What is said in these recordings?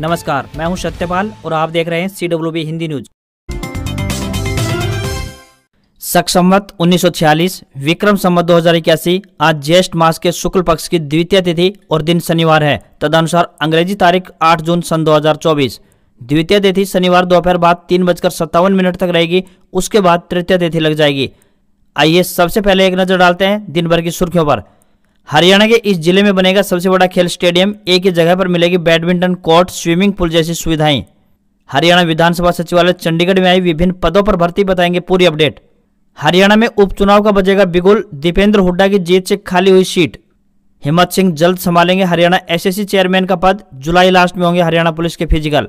नमस्कार मैं हूं सत्यपाल और आप देख रहे हैं C W B Hindi news सक संवत उन्नीस विक्रम संवत दो हजार इक्यासी आज ज्येष्ठ मास के शुक्ल पक्ष की द्वितीय तिथि और दिन शनिवार है तदनुसार अंग्रेजी तारीख 8 जून सन 2024 द्वितीय तिथि शनिवार दोपहर बाद तीन बजकर सत्तावन मिनट तक रहेगी उसके बाद तृतीय तिथि लग जाएगी आइए सबसे पहले एक नजर डालते हैं दिन भर की सुर्खियों पर हरियाणा के इस जिले में बनेगा सबसे बड़ा खेल स्टेडियम एक ही जगह पर मिलेगी बैडमिंटन कोर्ट स्विमिंग पूल जैसी सुविधाएं हरियाणा विधानसभा सचिवालय चंडीगढ़ में आई विभिन्न पदों पर भर्ती बताएंगे पूरी अपडेट हरियाणा में उपचुनाव का बजेगा बिगुल दीपेंद्र हुड्डा की जीत से खाली हुई सीट हिम्मत सिंह जल्द संभालेंगे हरियाणा एसएससी चेयरमैन का पद जुलाई लास्ट में होंगे हरियाणा पुलिस के फिजिकल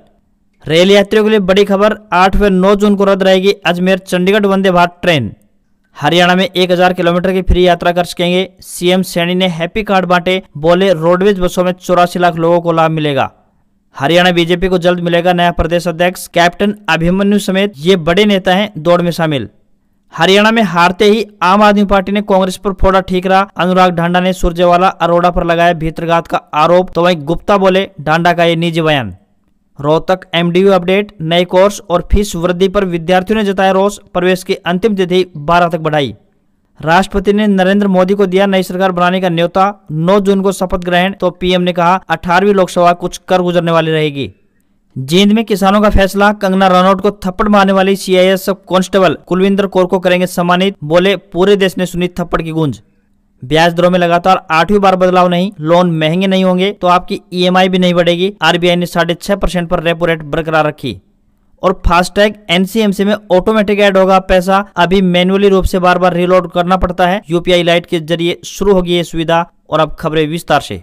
रेल यात्रियों के लिए बड़ी खबर आठ व नौ जून को रद्द रहेगी अजमेर चंडीगढ़ वंदे भारत ट्रेन हरियाणा में 1000 किलोमीटर की फ्री यात्रा कर सकेंगे सीएम सैनी ने हैप्पी कार्ड बांटे बोले रोडवेज बसों में चौरासी लाख लोगों को लाभ मिलेगा हरियाणा बीजेपी को जल्द मिलेगा नया प्रदेश अध्यक्ष कैप्टन अभिमन्यु समेत ये बड़े नेता हैं दौड़ में शामिल हरियाणा में हारते ही आम आदमी पार्टी ने कांग्रेस पर फोड़ा ठीकरा अनुराग ढांडा ने सुरजेवाला अरोड़ा पर लगाया भीतरघात का आरोप तो वहीं गुप्ता बोले ढांडा का ये निजी बयान रोहतक एमडीयू अपडेट नए कोर्स और फीस वृद्धि पर विद्यार्थियों ने जताया रोष प्रवेश की अंतिम तिथि 12 तक बढ़ाई राष्ट्रपति ने नरेंद्र मोदी को दिया नई सरकार बनाने का न्योता 9 जून को शपथ ग्रहण तो पीएम ने कहा 18वीं लोकसभा कुछ कर गुजरने वाली रहेगी जींद में किसानों का फैसला कंगना रनौट को थप्पड़ मारने वाली सीआईएस सब कांस्टेबल कुलविंदर कौर को करेंगे सम्मानित बोले पूरे देश ने सुनी थप्पड़ की गूंज ब्याज दरों में लगातार आठवीं बार बदलाव नहीं लोन महंगे नहीं होंगे तो आपकी ईएमआई e भी नहीं बढ़ेगी आरबीआई ने साढ़े छह परसेंट पर रेपो रेट बरकरार रखी और फास्टैग एनसीएमसी में ऑटोमेटिक ऐड होगा पैसा अभी मैनुअली रूप से बार बार रिलोड करना पड़ता है यूपीआई लाइट के जरिए शुरू होगी ये सुविधा और अब खबरें विस्तार से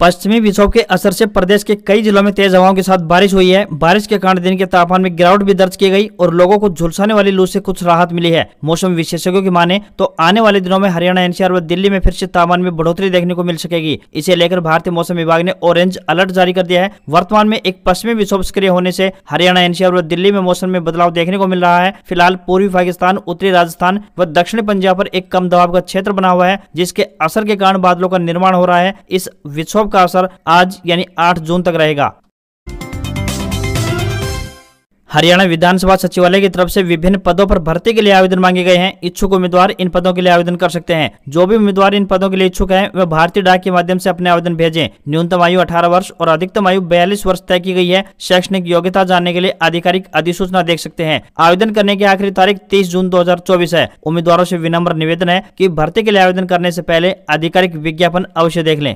पश्चिमी विक्षोभ के असर से प्रदेश के कई जिलों में तेज हवाओं के साथ बारिश हुई है बारिश के कारण दिन के तापमान में गिरावट भी दर्ज की गई और लोगों को झुलसाने वाली लू से कुछ राहत मिली है मौसम विशेषज्ञों की माने तो आने वाले दिनों में हरियाणा एनसीआर व दिल्ली में फिर से तापमान में बढ़ोतरी देखने को मिल सकेगी इसे लेकर भारतीय मौसम विभाग ने ऑरेंज अलर्ट जारी कर दिया है वर्तमान में एक पश्चिमी विक्षोभ सक्रिय होने से हरियाणा एनसीआर व दिल्ली में मौसम में बदलाव देखने को मिल रहा है फिलहाल पूर्वी पाकिस्तान उत्तरी राजस्थान व दक्षिणी पंजाब पर एक कम दबाव का क्षेत्र बना हुआ है जिसके असर के कारण बादलों का निर्माण हो रहा है इस विक्षोभ का असर आज यानी 8 जून तक रहेगा हरियाणा विधानसभा सचिवालय की तरफ से विभिन्न पदों पर भर्ती के लिए आवेदन मांगे गए हैं इच्छुक उम्मीदवार इन पदों के लिए आवेदन कर सकते हैं जो भी उम्मीदवार इन पदों के लिए इच्छुक हैं वह भारतीय डाक के माध्यम से अपने आवेदन भेजें न्यूनतम आयु 18 वर्ष और अधिकतम आयु 42 वर्ष तय की गई है शैक्षणिक योग्यता जानने के लिए आधिकारिक अधिसूचना देख सकते हैं आवेदन करने की आखिरी तारीख तीस जून दो है उम्मीदवारों ऐसी विनम्र निवेदन है की भर्ती के लिए आवेदन करने ऐसी पहले आधिकारिक विज्ञापन अवश्य देख लें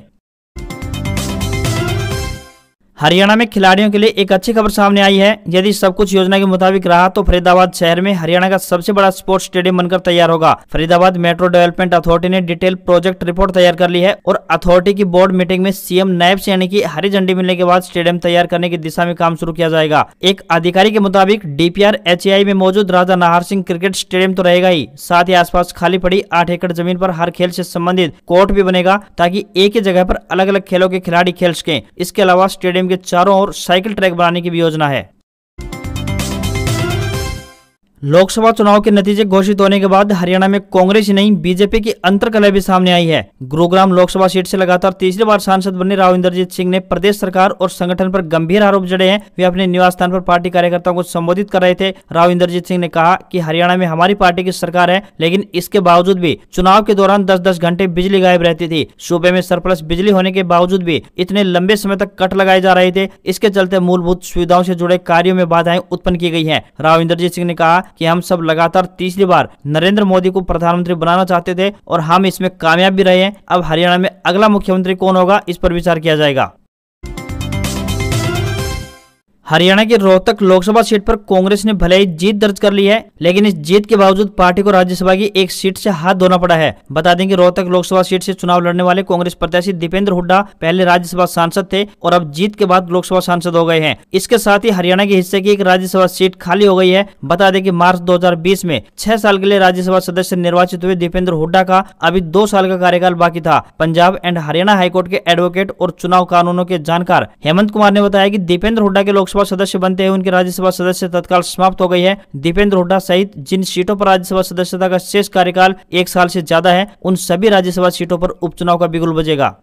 हरियाणा में खिलाड़ियों के लिए एक अच्छी खबर सामने आई है यदि सब कुछ योजना के मुताबिक रहा तो फरीदाबाद शहर में हरियाणा का सबसे बड़ा स्पोर्ट्स स्टेडियम बनकर तैयार होगा फरीदाबाद मेट्रो डेवलपमेंट अथॉरिटी ने डिटेल प्रोजेक्ट रिपोर्ट तैयार कर ली है और अथॉरिटी की बोर्ड मीटिंग में सीएम नायब से यानी की हरी झंडी मिलने के बाद स्टेडियम तैयार करने की दिशा में काम शुरू किया जाएगा एक अधिकारी के मुताबिक डीपीआर एच में मौजूद राजा नाहर सिंह क्रिकेट स्टेडियम तो रहेगा ही साथ ही आस खाली पड़ी आठ एकड़ जमीन आरोप हर खेल ऐसी संबंधित कोर्ट भी बनेगा ताकि एक ही जगह आरोप अलग अलग खेलों के खिलाड़ी खेल सके इसके अलावा स्टेडियम के चारों ओर साइकिल ट्रैक बनाने की भी योजना है लोकसभा चुनाव के नतीजे घोषित होने के बाद हरियाणा में कांग्रेस ही नहीं बीजेपी की अंतरकला भी सामने आई है गुरुग्राम लोकसभा सीट से लगातार तीसरी बार सांसद बने राव इंद्रजीत सिंह ने प्रदेश सरकार और संगठन पर गंभीर आरोप जड़े हैं वे अपने निवास स्थान पर पार्टी कार्यकर्ताओं को संबोधित कर रहे थे राव इंद्रजीत सिंह ने कहा की हरियाणा में हमारी पार्टी की सरकार है लेकिन इसके बावजूद भी चुनाव के दौरान दस दस घंटे बिजली गायब रहती थी सूबे में सरप्लस बिजली होने के बावजूद भी इतने लंबे समय तक कट लगाए जा रहे थे इसके चलते मूलभूत सुविधाओं से जुड़े कार्यो में बाधाएं उत्पन्न की गई है राव इंद्रजीत सिंह ने कहा कि हम सब लगातार तीसरी बार नरेंद्र मोदी को प्रधानमंत्री बनाना चाहते थे और हम इसमें कामयाब भी रहे हैं अब हरियाणा में अगला मुख्यमंत्री कौन होगा इस पर विचार किया जाएगा हरियाणा की रोहतक लोकसभा सीट पर कांग्रेस ने भले ही जीत दर्ज कर ली है लेकिन इस जीत के बावजूद पार्टी को राज्यसभा की एक सीट से हाथ धोना पड़ा है बता दें कि रोहतक लोकसभा सीट से चुनाव लड़ने वाले कांग्रेस प्रत्याशी दीपेंद्र हुड्डा पहले राज्यसभा सांसद थे और अब जीत के बाद लोकसभा सांसद हो गए हैं इसके साथ ही हरियाणा के हिस्से की एक राज्यसभा सीट खाली हो गई है बता दें की मार्च दो में छह साल के लिए राज्यसभा सदस्य निर्वाचित हुए दीपेंद्र हुड्डा का अभी दो साल का कार्यकाल बाकी था पंजाब एंड हरियाणा हाईकोर्ट के एडवोकेट और चुनाव कानूनों के जानकार हेमंत कुमार ने बताया की दीपेंद्र हुड्डा के लोकसभा लोकसभा सदस्य बनते हैं उनकी राज्यसभा सदस्य तत्काल समाप्त हो गई है दीपेंद्र हुड्डा सहित जिन सीटों पर राज्यसभा सदस्यता का शेष कार्यकाल एक साल से ज्यादा है उन सभी राज्यसभा सीटों पर उपचुनाव का बिगुल बजेगा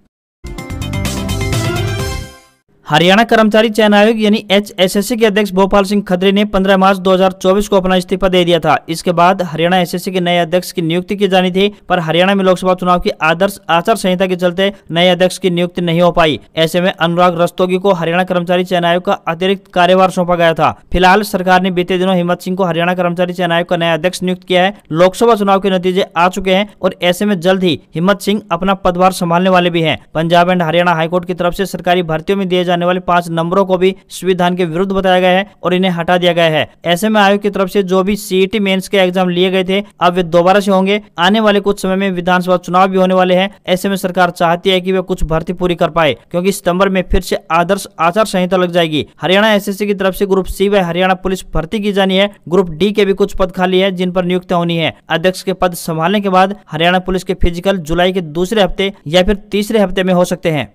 हरियाणा कर्मचारी चयन आयोग यानी एच एस एस सी के अध्यक्ष भोपाल सिंह खदरी ने 15 मार्च 2024 को अपना इस्तीफा दे दिया था इसके बाद हरियाणा सी के नए अध्यक्ष की नियुक्ति की जानी थी पर हरियाणा में लोकसभा चुनाव की आदर्श आचार संहिता के चलते नए अध्यक्ष की नियुक्ति नहीं हो पाई ऐसे में अनुराग रस्तोगी को हरियाणा कर्मचारी चयन आयोग का अतिरिक्त कार्यभार सौंपा गया था फिलहाल सरकार ने बीते दिनों हिम्मत सिंह को हरियाणा कर्मचारी चयन आयोग का नया अध्यक्ष नियुक्त किया है लोकसभा चुनाव के नतीजे आ चुके हैं और ऐसे में जल्द ही हिम्मत सिंह अपना पदभार संभालने वाले भी है पंजाब एंड हरियाणा हाईकोर्ट की तरफ ऐसी सरकारी भर्तियों में दिए जाने आने वाले पांच नंबरों को भी संविधान के विरुद्ध बताया गया है और इन्हें हटा दिया गया है ऐसे में आयोग की तरफ से जो भी सीईटी मेंस के एग्जाम लिए गए थे अब वे दोबारा से होंगे आने वाले कुछ समय में विधानसभा चुनाव भी होने वाले हैं ऐसे में सरकार चाहती है कि वे कुछ भर्ती पूरी कर पाए क्योंकि सितंबर में फिर से आदर्श आचार संहिता लग जाएगी हरियाणा एस की तरफ से ग्रुप सी व हरियाणा पुलिस भर्ती की जानी है ग्रुप डी के भी कुछ पद खाली है जिन पर नियुक्त होनी है अध्यक्ष के पद संभालने के बाद हरियाणा पुलिस के फिजिकल जुलाई के दूसरे हफ्ते या फिर तीसरे हफ्ते में हो सकते हैं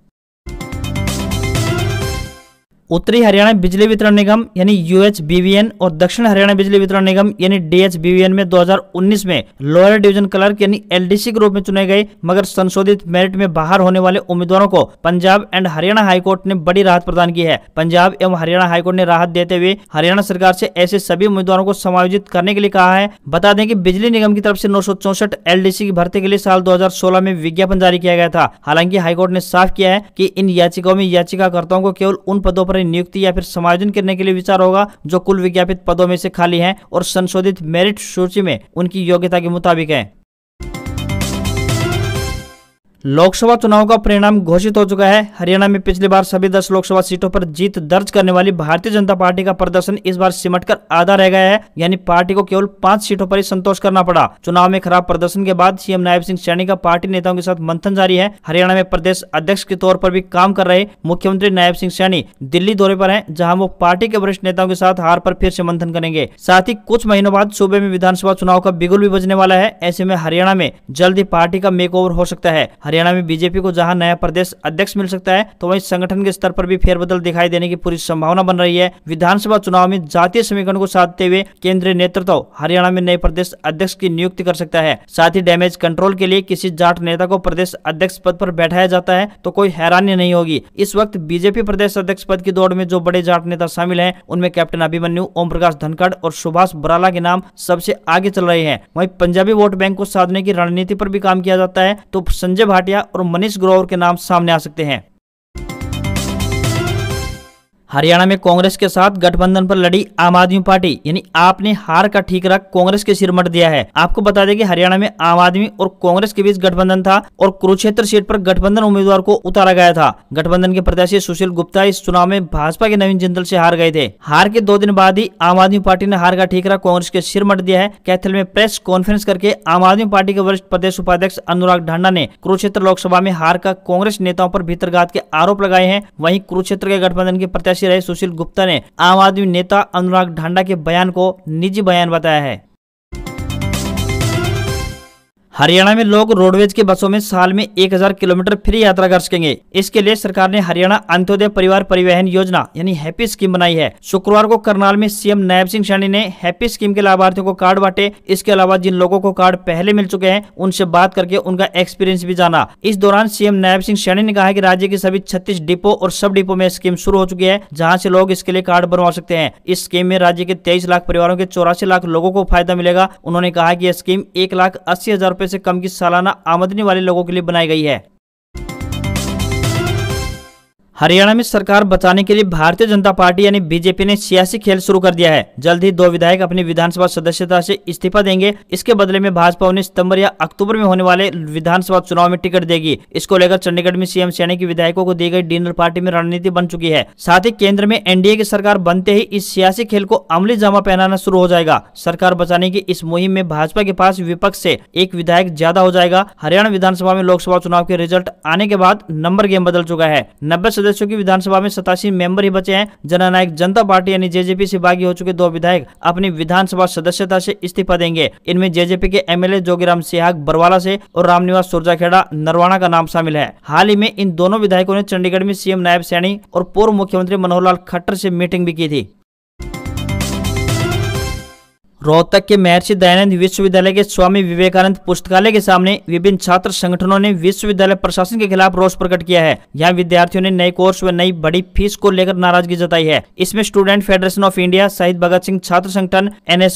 उत्तरी हरियाणा बिजली वितरण निगम यानी यूएचबीवीएन और दक्षिण हरियाणा बिजली वितरण निगम यानी डीएचबीवीएन में 2019 में लोअर डिवीजन क्लर्क यानी एलडीसी के रूप में चुने गए मगर संशोधित मेरिट में बाहर होने वाले उम्मीदवारों को पंजाब एंड हरियाणा हाईकोर्ट ने बड़ी राहत प्रदान की है पंजाब एवं हरियाणा हाईकोर्ट ने राहत देते हुए हरियाणा सरकार ऐसी ऐसे सभी उम्मीदवारों को समायोजित करने के लिए कहा है बता दें की बिजली निगम की तरफ ऐसी नौ सौ की भर्ती के लिए साल दो में विज्ञापन जारी किया गया था हालांकि हाईकोर्ट ने साफ किया है की इन याचिकाओं में याचिकाकर्ताओं को केवल उन पदों पर पर नियुक्ति या फिर समायोजन करने के लिए विचार होगा जो कुल विज्ञापित पदों में से खाली है और संशोधित मेरिट सूची में उनकी योग्यता के मुताबिक है लोकसभा चुनाव का परिणाम घोषित हो चुका है हरियाणा में पिछली बार सभी दस लोकसभा सीटों पर जीत दर्ज करने वाली भारतीय जनता पार्टी का प्रदर्शन इस बार सिमटकर आधा रह गया है यानी पार्टी को केवल पांच सीटों पर ही संतोष करना पड़ा चुनाव में खराब प्रदर्शन के बाद सीएम नायब सिंह सैनी का पार्टी नेताओं के साथ मंथन जारी है हरियाणा में प्रदेश अध्यक्ष के तौर पर भी काम कर रहे मुख्यमंत्री नायब सिंह सैनी दिल्ली दौरे पर है जहाँ वो पार्टी के वरिष्ठ नेताओं के साथ हार पर फिर से मंथन करेंगे साथ ही कुछ महीनों बाद सूबे में विधानसभा चुनाव का बिगुल भी बजने वाला है ऐसे में हरियाणा में जल्द ही पार्टी का मेक हो सकता है हरियाणा में बीजेपी को जहां नया प्रदेश अध्यक्ष मिल सकता है तो वहीं संगठन के स्तर पर भी फेरबदल दिखाई देने की पूरी संभावना बन रही है विधानसभा चुनाव में जातीय समीकरण को साधते हुए केंद्रीय नेतृत्व हरियाणा में नए प्रदेश अध्यक्ष की नियुक्ति कर सकता है साथ ही डैमेज कंट्रोल के लिए किसी जाट नेता को प्रदेश अध्यक्ष पद पर बैठाया जाता है तो कोई हैरानी नहीं होगी इस वक्त बीजेपी प्रदेश अध्यक्ष पद की दौड़ में जो बड़े जाट नेता शामिल है उनमें कैप्टन अभिमन्यु ओम प्रकाश धनखड़ और सुभाष बराला के नाम सबसे आगे चल रहे हैं वही पंजाबी वोट बैंक को साधने की रणनीति पर भी काम किया जाता है तो संजय भाटिया और मनीष ग्रोवर के नाम सामने आ सकते हैं हरियाणा में कांग्रेस के साथ गठबंधन पर लड़ी आम आदमी पार्टी यानी आपने हार का रख कांग्रेस के सिर मट दिया है आपको बता दें कि हरियाणा में आम आदमी और कांग्रेस के बीच गठबंधन था और कुरुक्षेत्र सीट पर गठबंधन उम्मीदवार को उतारा गया था गठबंधन के प्रत्याशी सुशील गुप्ता इस चुनाव में भाजपा के नवीन जिंदल ऐसी हार गए थे हार के दो दिन बाद ही आम आदमी पार्टी ने हार का ठीकरा कांग्रेस के सिर मट दिया है कैथल में प्रेस कॉन्फ्रेंस करके आम आदमी पार्टी के वरिष्ठ प्रदेश उपाध्यक्ष अनुराग ढांडा ने कुरुक्षेत्र लोकसभा में हार का कांग्रेस नेताओं आरोप भीतरघात के आरोप लगाए हैं वहीं कुरुक्षेत्र के गठबंधन के प्रत्याशी प्रत्याशी रहे सुशील गुप्ता ने आम आदमी नेता अनुराग ढांडा के बयान को निजी बयान बताया है हरियाणा में लोग रोडवेज के बसों में साल में 1000 किलोमीटर फ्री यात्रा कर सकेंगे इसके लिए सरकार ने हरियाणा अंत्योदय परिवार परिवहन योजना यानी हैप्पी स्कीम बनाई है शुक्रवार को करनाल में सीएम नायब सिंह सैनी ने हैप्पी स्कीम के लाभार्थियों को कार्ड बांटे इसके अलावा जिन लोगों को कार्ड पहले मिल चुके हैं उनसे बात करके उनका एक्सपीरियंस भी जाना इस दौरान सीएम नायब सिंह सैनी ने कहा की राज्य के सभी छत्तीस डिपो और सब डिपो में स्कीम शुरू हो चुकी है जहाँ ऐसी लोग इसके लिए कार्ड बनवा सकते हैं इस स्कीम में राज्य के तेईस लाख परिवारों के चौरासी लाख लोगों को फायदा मिलेगा उन्होंने कहा की यह स्कीम एक लाख अस्सी हजार रुपए से कम की सालाना आमदनी वाले लोगों के लिए बनाई गई है हरियाणा में सरकार बचाने के लिए भारतीय जनता पार्टी यानी बीजेपी ने सियासी खेल शुरू कर दिया है जल्द ही दो विधायक अपनी विधानसभा सदस्यता से इस्तीफा देंगे इसके बदले में भाजपा उन्हें सितंबर या अक्टूबर में होने वाले विधानसभा चुनाव में टिकट देगी इसको लेकर चंडीगढ़ में सीएम सैनी की विधायकों को दी गई डिनर पार्टी में रणनीति बन चुकी है साथ ही केंद्र में एनडीए की सरकार बनते ही इस सियासी खेल को अमली जमा पहनाना शुरू हो जाएगा सरकार बचाने की इस मुहिम में भाजपा के पास विपक्ष ऐसी एक विधायक ज्यादा हो जाएगा हरियाणा विधानसभा में लोकसभा चुनाव के रिजल्ट आने के बाद नंबर गेम बदल चुका है नब्बे सदस्यों की विधानसभा में सतासी मेंबर ही बचे हैं जननायक जनता पार्टी यानी जेजेपी से बागी हो चुके दो विधायक अपनी विधानसभा सदस्यता से इस्तीफा देंगे इनमें जेजेपी के एमएलए जोगीराम सिहाग बरवाला से और रामनिवास सुरजाखेड़ा नरवाना का नाम शामिल है हाल ही में इन दोनों विधायकों ने चंडीगढ़ में सीएम नायब सैनी और पूर्व मुख्यमंत्री मनोहर लाल खट्टर से मीटिंग भी की थी रोहतक के महर्षि दयानंद विश्वविद्यालय के स्वामी विवेकानंद पुस्तकालय के सामने विभिन्न छात्र संगठनों ने विश्वविद्यालय प्रशासन के खिलाफ रोष प्रकट किया है यहाँ विद्यार्थियों ने नए कोर्स व नई बड़ी फीस को लेकर नाराजगी जताई है इसमें स्टूडेंट फेडरेशन ऑफ इंडिया शहीद भगत सिंह छात्र संगठन एन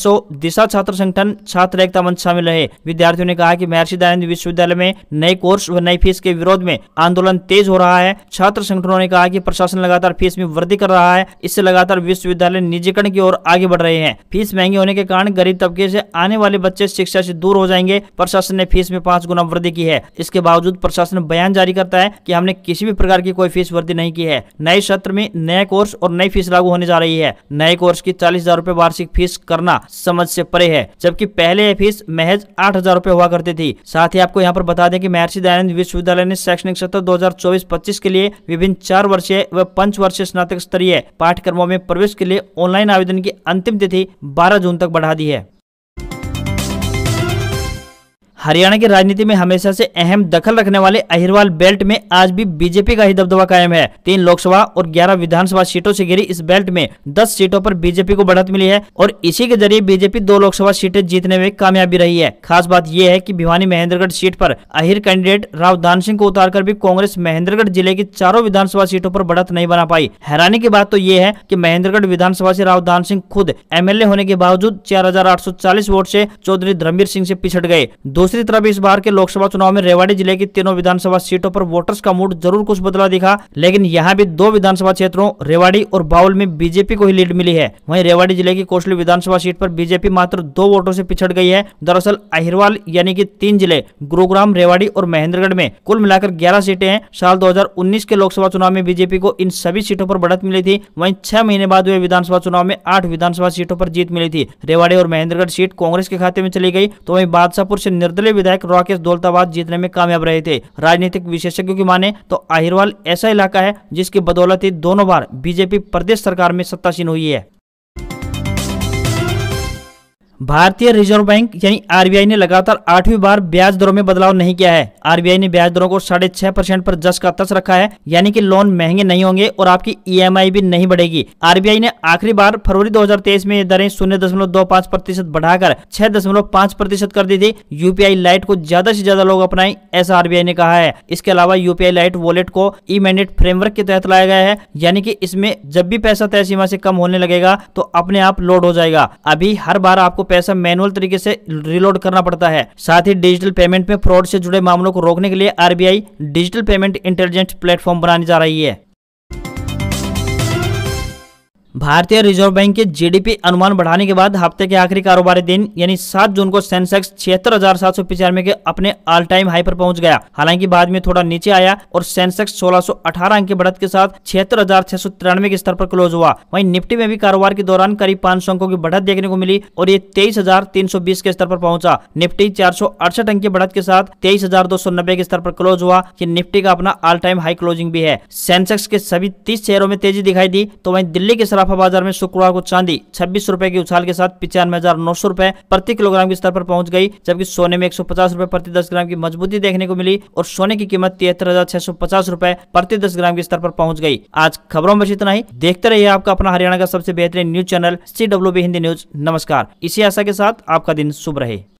दिशा छात्र संगठन छात्र एकता मंच शामिल रहे विद्यार्थियों ने कहा की महर्षि दयानंद विश्वविद्यालय में नए कोर्स व नई फीस के विरोध में आंदोलन तेज हो रहा है छात्र संगठनों ने कहा की प्रशासन लगातार फीस में वृद्धि कर रहा है इससे लगातार विश्वविद्यालय निजीकरण की ओर आगे बढ़ रहे हैं फीस महंगी होने के कारण गरीब तबके से आने वाले बच्चे शिक्षा से दूर हो जाएंगे प्रशासन ने फीस में पांच गुना वृद्धि की है इसके बावजूद प्रशासन बयान जारी करता है की हमने किसी भी प्रकार की कोई फीस वृद्धि नहीं की है नए सत्र में नया कोर्स और नई फीस लागू होने जा रही है नए कोर्स की चालीस हजार रूपए वार्षिक फीस करना समझ से परे है जबकि पहले यह फीस महज आठ हजार रूपए हुआ करती थी साथ ही आपको यहाँ पर बता दें की महर्षि दयानंद विश्वविद्यालय ने शैक्षणिक सत्र दो हजार के लिए विभिन्न चार वर्षीय व पंच वर्षीय स्नातक स्तरीय पाठ्यक्रमों में प्रवेश के लिए ऑनलाइन आवेदन की अंतिम तिथि बारह जून तक बढ़ा बढ़ा दी है हरियाणा की राजनीति में हमेशा से अहम दखल रखने वाले अहिरवाल बेल्ट में आज भी बीजेपी का ही दबदबा कायम है तीन लोकसभा और ग्यारह विधानसभा सीटों से घिरी इस बेल्ट में दस सीटों पर बीजेपी को बढ़त मिली है और इसी के जरिए बीजेपी दो लोकसभा सीटें जीतने में कामयाबी रही है खास बात यह है की भिवानी महेंद्रगढ़ सीट पर अहिर कैंडिडेट राव दान सिंह को उतार भी कांग्रेस महेंद्रगढ़ जिले की चारों विधानसभा सीटों पर बढ़त नहीं बना पाई हैरानी की बात तो ये है की महेंद्रगढ़ विधानसभा ऐसी राव दान सिंह खुद एम होने के बावजूद चार वोट ऐसी चौधरी धर्मवीर सिंह ऐसी पिछड़ गए दो दूसरी तरफ इस बार के लोकसभा चुनाव में रेवाड़ी जिले की तीनों विधानसभा सीटों पर वोटर्स का मूड जरूर कुछ बदला दिखा लेकिन यहाँ भी दो विधानसभा क्षेत्रों रेवाड़ी और बाउल में बीजेपी को ही लीड मिली है वहीं रेवाड़ी जिले की कोसली विधानसभा सीट पर बीजेपी मात्र दो वोटों से पिछड़ गई है दरअसल अहिरवाल यानी की तीन जिले गुरुग्राम रेवाड़ी और महेंद्रगढ़ में कुल मिलाकर ग्यारह सीटें हैं साल दो के लोकसभा चुनाव में बीजेपी को इन सभी सीटों पर बढ़त मिली थी वही छह महीने बाद हुए विधानसभा चुनाव में आठ विधानसभा सीटों पर जीत मिली थी रेवाड़ी और महेंद्रगढ़ सीट कांग्रेस के खाते में चली गई तो वही बादशाहपुर से निर्दय निर्दलीय विधायक राकेश दौलताबाद जीतने में कामयाब रहे थे राजनीतिक विशेषज्ञों की माने तो आहिरवाल ऐसा इलाका है जिसकी बदौलत ही दोनों बार बीजेपी प्रदेश सरकार में सत्तासीन हुई है भारतीय रिजर्व बैंक यानी आरबीआई ने लगातार आठवीं बार ब्याज दरों में बदलाव नहीं किया है आरबीआई ने ब्याज दरों को साढ़े छह परसेंट पर जस का तस रखा है यानी कि लोन महंगे नहीं होंगे और आपकी ईएमआई भी नहीं बढ़ेगी आरबीआई ने आखिरी बार फरवरी 2023 में दरें शून्य दशमलव दो पाँच प्रतिशत बढ़ाकर छह दशमलव पाँच प्रतिशत कर दी थी यूपीआई लाइट को ज्यादा ऐसी ज्यादा लोग अपनाए ऐसा आरबीआई ने कहा है इसके अलावा यूपीआई लाइट वॉलेट को ई मैंडेट फ्रेमवर्क के तहत लाया गया है यानी की इसमें जब भी पैसा तय सीमा ऐसी कम होने लगेगा तो अपने आप लोड हो जाएगा अभी हर बार आपको पैसा मैनुअल तरीके से रिलोड करना पड़ता है साथ ही डिजिटल पेमेंट में फ्रॉड से जुड़े मामलों को रोकने के लिए RBI digital payment intelligent platform बनाने जा रही है भारतीय रिजर्व बैंक के जीडीपी अनुमान बढ़ाने के बाद हफ्ते के आखिरी कारोबारी दिन यानी 7 जून को सेंसेक्स छिहत्तर हजार सात सौ पिचानवे के अपने ऑल टाइम हाई पर पहुंच गया हालांकि बाद में थोड़ा नीचे आया और सेंसेक्स 1618 अंक की बढ़त के साथ छिहत्तर हजार छह सौ तिरानवे के स्तर पर क्लोज हुआ वहीं निफ्टी में भी कारोबार के दौरान करीब पांच अंकों की बढ़त देखने को मिली और ये तेईस हजार तीन सौ बीस के स्तर पर पहुंचा निफ्टी चार सौ अड़सठ अंक की बढ़त के साथ तेईस हजार दो सौ नब्बे के स्तर पर क्लोज हुआ ये निफ्टी का अपना ऑल टाइम हाई क्लोजिंग भी है सेंसेक्स के सभी तीस शहरों में तेजी दिखाई दी तो वही दिल्ली के सराफा बाजार में शुक्रवार को चांदी छब्बीस रुपए की उछाल के साथ पिचानवे हजार नौ सौ रुपए प्रति किलोग्राम के स्तर पर पहुंच गई जबकि सोने में एक सौ पचास रूपए प्रति दस ग्राम की मजबूती देखने को मिली और सोने की कीमत तिहत्तर हजार छह सौ पचास रूपए प्रति दस ग्राम के स्तर पर पहुंच गई आज खबरों में इतना ही देखते रहिए आपका अपना हरियाणा का सबसे बेहतरीन news channel C W Hindi news नमस्कार इसी आशा के साथ आपका दिन शुभ रहे